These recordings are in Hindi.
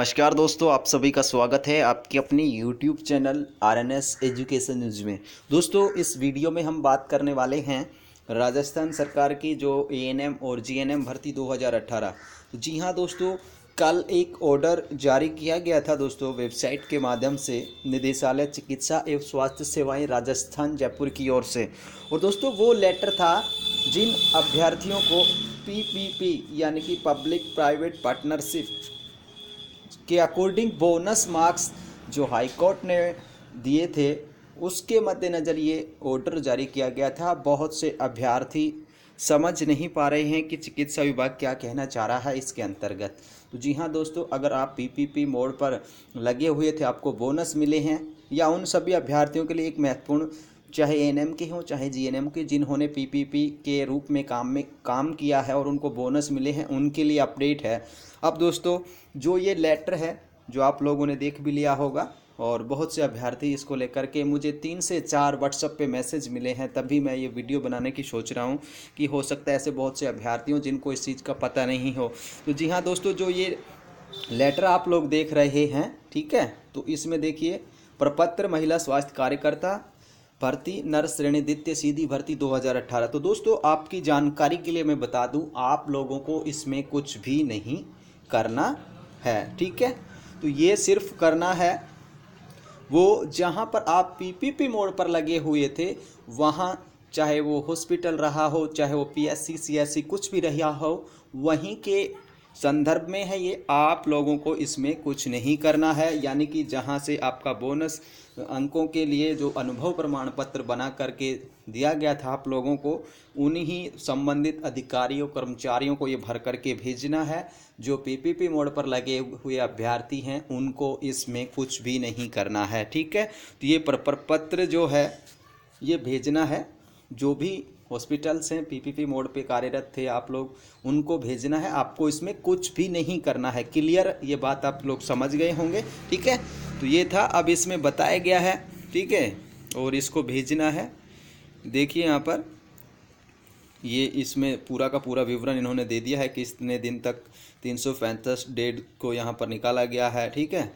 नमस्कार दोस्तों आप सभी का स्वागत है आपके अपने YouTube channel R N S education news में दोस्तों इस वीडियो में हम बात करने वाले हैं राजस्थान सरकार की जो ए और जी भर्ती 2018 जी हाँ दोस्तों कल एक ऑर्डर जारी किया गया था दोस्तों वेबसाइट के माध्यम से निदेशालय चिकित्सा एवं स्वास्थ्य सेवाएं राजस्थान जयपुर की ओर से और दोस्तों वो लेटर था जिन अभ्यर्थियों को पीपीपी यानी कि पब्लिक प्राइवेट पार्टनरशिप के अकॉर्डिंग बोनस मार्क्स जो हाई कोर्ट ने दिए थे उसके मद्देनज़र ये ऑर्डर जारी किया गया था बहुत से अभ्यर्थी समझ नहीं पा रहे हैं कि चिकित्सा विभाग क्या कहना चाह रहा है इसके अंतर्गत तो जी हाँ दोस्तों अगर आप पीपीपी मोड पर लगे हुए थे आपको बोनस मिले हैं या उन सभी अभ्यर्थियों के लिए एक महत्वपूर्ण चाहे एन के हों चाहे जी के जिन्होंने पीपीपी के रूप में काम में काम किया है और उनको बोनस मिले हैं उनके लिए अपडेट है अब दोस्तों जो ये लेटर है जो आप लोगों ने देख भी लिया होगा और बहुत से अभ्यर्थी इसको लेकर के मुझे तीन से चार व्हाट्सअप पे मैसेज मिले हैं तभी मैं ये वीडियो बनाने की सोच रहा हूँ कि हो सकता है ऐसे बहुत से हों जिनको इस चीज़ का पता नहीं हो तो जी हाँ दोस्तों जो ये लेटर आप लोग देख रहे हैं ठीक है तो इसमें देखिए प्रपत्र महिला स्वास्थ्य कार्यकर्ता भर्ती नर श्रेणीदित्य सीधी भर्ती 2018 तो दोस्तों आपकी जानकारी के लिए मैं बता दूं आप लोगों को इसमें कुछ भी नहीं करना है ठीक है तो ये सिर्फ करना है वो जहाँ पर आप पीपीपी मोड पर लगे हुए थे वहाँ चाहे वो हॉस्पिटल रहा हो चाहे वो पीएससी सीएससी कुछ भी रहा हो वहीं के संदर्भ में है ये आप लोगों को इसमें कुछ नहीं करना है यानी कि जहाँ से आपका बोनस अंकों के लिए जो अनुभव प्रमाण पत्र बना करके दिया गया था आप लोगों को उन्हीं संबंधित अधिकारियों कर्मचारियों को ये भर करके भेजना है जो पीपीपी मोड पर लगे हुए अभ्यर्थी हैं उनको इसमें कुछ भी नहीं करना है ठीक है तो ये प्रपत्र जो है ये भेजना है जो भी हॉस्पिटल्स हैं पीपीपी मोड पे कार्यरत थे आप लोग उनको भेजना है आपको इसमें कुछ भी नहीं करना है क्लियर ये बात आप लोग समझ गए होंगे ठीक है तो ये था अब इसमें बताया गया है ठीक है और इसको भेजना है देखिए यहाँ पर ये इसमें पूरा का पूरा विवरण इन्होंने दे दिया है कि कितने दिन तक तीन सौ पैंतीस डेट को यहाँ पर निकाला गया है ठीक है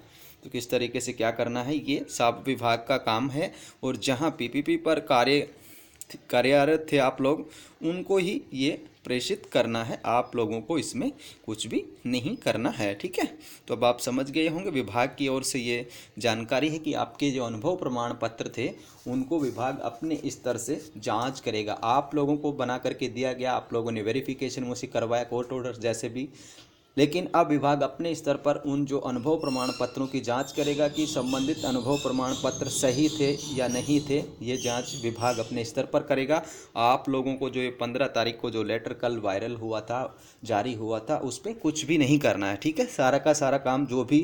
तो किस तरीके से क्या करना है ये साप विभाग का काम है और जहाँ पीपीपी पर कार्य कार्यरत थे आप लोग उनको ही ये प्रेषित करना है आप लोगों को इसमें कुछ भी नहीं करना है ठीक है तो अब आप समझ गए होंगे विभाग की ओर से ये जानकारी है कि आपके जो अनुभव प्रमाण पत्र थे उनको विभाग अपने स्तर से जांच करेगा आप लोगों को बना करके दिया गया आप लोगों ने वेरिफिकेशन उसे करवाया कोर्ट ऑर्डर जैसे भी लेकिन अब विभाग अपने स्तर पर उन जो अनुभव प्रमाण पत्रों की जांच करेगा कि संबंधित अनुभव प्रमाण पत्र सही थे या नहीं थे ये जांच विभाग अपने स्तर पर करेगा आप लोगों को जो ये पंद्रह तारीख को जो लेटर कल वायरल हुआ था जारी हुआ था उस पर कुछ भी नहीं करना है ठीक है सारा का सारा काम जो भी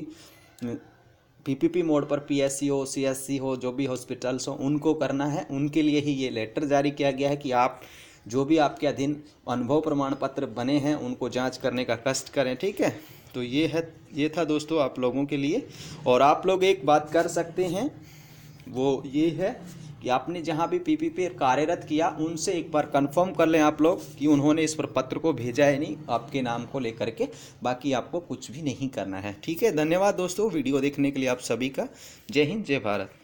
पीपीपी मोड पर पीएससी हो सीएससी हो जो भी हॉस्पिटल्स हो उनको करना है उनके लिए ही ये लेटर जारी किया गया है कि आप जो भी आपके अधीन अनुभव प्रमाण पत्र बने हैं उनको जांच करने का कष्ट करें ठीक है तो ये है ये था दोस्तों आप लोगों के लिए और आप लोग एक बात कर सकते हैं वो ये है कि आपने जहाँ भी पी पी कार्यरत किया उनसे एक बार कंफर्म कर लें आप लोग कि उन्होंने इस पर पत्र को भेजा है नहीं आपके नाम को लेकर के बाकी आपको कुछ भी नहीं करना है ठीक है धन्यवाद दोस्तों वीडियो देखने के लिए आप सभी का जय हिंद जय भारत